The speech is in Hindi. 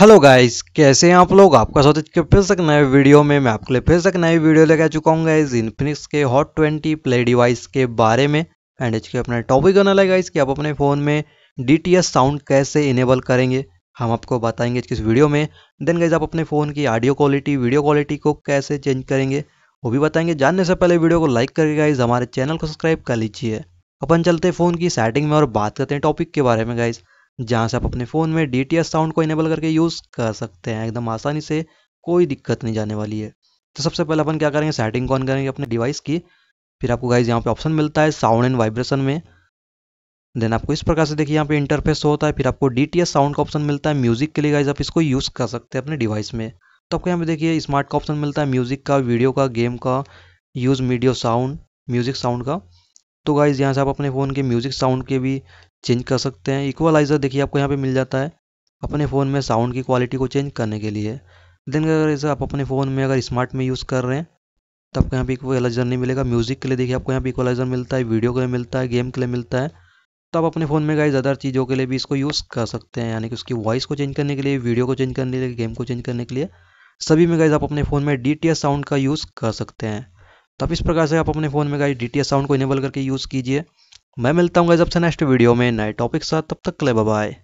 हेलो गाइस कैसे हैं आप लोग आपका स्वागत है फिर से नए वीडियो में मैं आपके लिए फिर से नई वीडियो लेकर आ चुका हूँ गाइज इन्फिनिक्स के हॉट 20 प्ले डिवाइस के बारे में एंड इसके अपना टॉपिक होने लगा गाइस आप अपने फ़ोन में डी साउंड कैसे इनेबल करेंगे हम आपको बताएंगे इस वीडियो में देन गाइज आप अपने फ़ोन की ऑडियो क्वालिटी वीडियो क्वालिटी को कैसे चेंज करेंगे वो भी बताएंगे जानने से पहले वीडियो को लाइक करके गाइज हमारे चैनल को सब्सक्राइब कर लीजिए अपन चलते फ़ोन की सेटिंग में और बात करते हैं टॉपिक के बारे में गाइज़ जहाँ से आप अपने फ़ोन में डी साउंड को इनेबल करके यूज़ कर सकते हैं एकदम आसानी से कोई दिक्कत नहीं जाने वाली है तो सबसे पहले अपन क्या करेंगे सेटिंग ऑन करेंगे अपने डिवाइस की फिर आपको गाइज यहाँ पे ऑप्शन मिलता है साउंड एंड वाइब्रेशन में देन आपको इस प्रकार से देखिए यहाँ पे इंटरफेस होता है फिर आपको डी साउंड का ऑप्शन मिलता है म्यूजिक के लिए गाइज आप इसको यूज़ कर सकते हैं अपने डिवाइस में तो आपको यहाँ पे देखिए स्मार्ट का ऑप्शन मिलता है म्यूजिक का वीडियो का गेम का use media sound music sound का तो गाइज यहाँ से आप अपने फ़ोन के म्यूजिक साउंड के भी चेंज कर सकते हैं इक्वलाइज़र देखिए आपको यहाँ पे मिल जाता है अपने फ़ोन में साउंड की क्वालिटी को चेंज करने के लिए देन अगर इसे आप अपने फ़ोन में अगर स्मार्ट में यूज़ कर रहे हैं तो आपको यहाँ पे इक्वलाइज़र नहीं मिलेगा म्यूज़िक के लिए देखिए आपको यहाँ पे इक्वलाइज़र मिलता है वीडियो के लिए मिलता है गेम के लिए मिलता है तो आप अपने फ़ोन में गाइज अदर चीज़ों के लिए भी इसको यूज़ कर सकते हैं यानी कि उसकी वॉइस को चेंज करने के लिए वीडियो को चेंज करने के लिए गेम को चेंज करने के लिए सभी में गाइज आप अपने फ़ोन में डी साउंड का यूज़ कर सकते हैं तो इस प्रकार से आप अपने फ़ोन में गाइज डी साउंड को इनेबल करके यूज़ कीजिए मैं मिलता हूँ जब से नेक्स्ट वीडियो में नए टॉपिक साथ तब तक के लिए बाय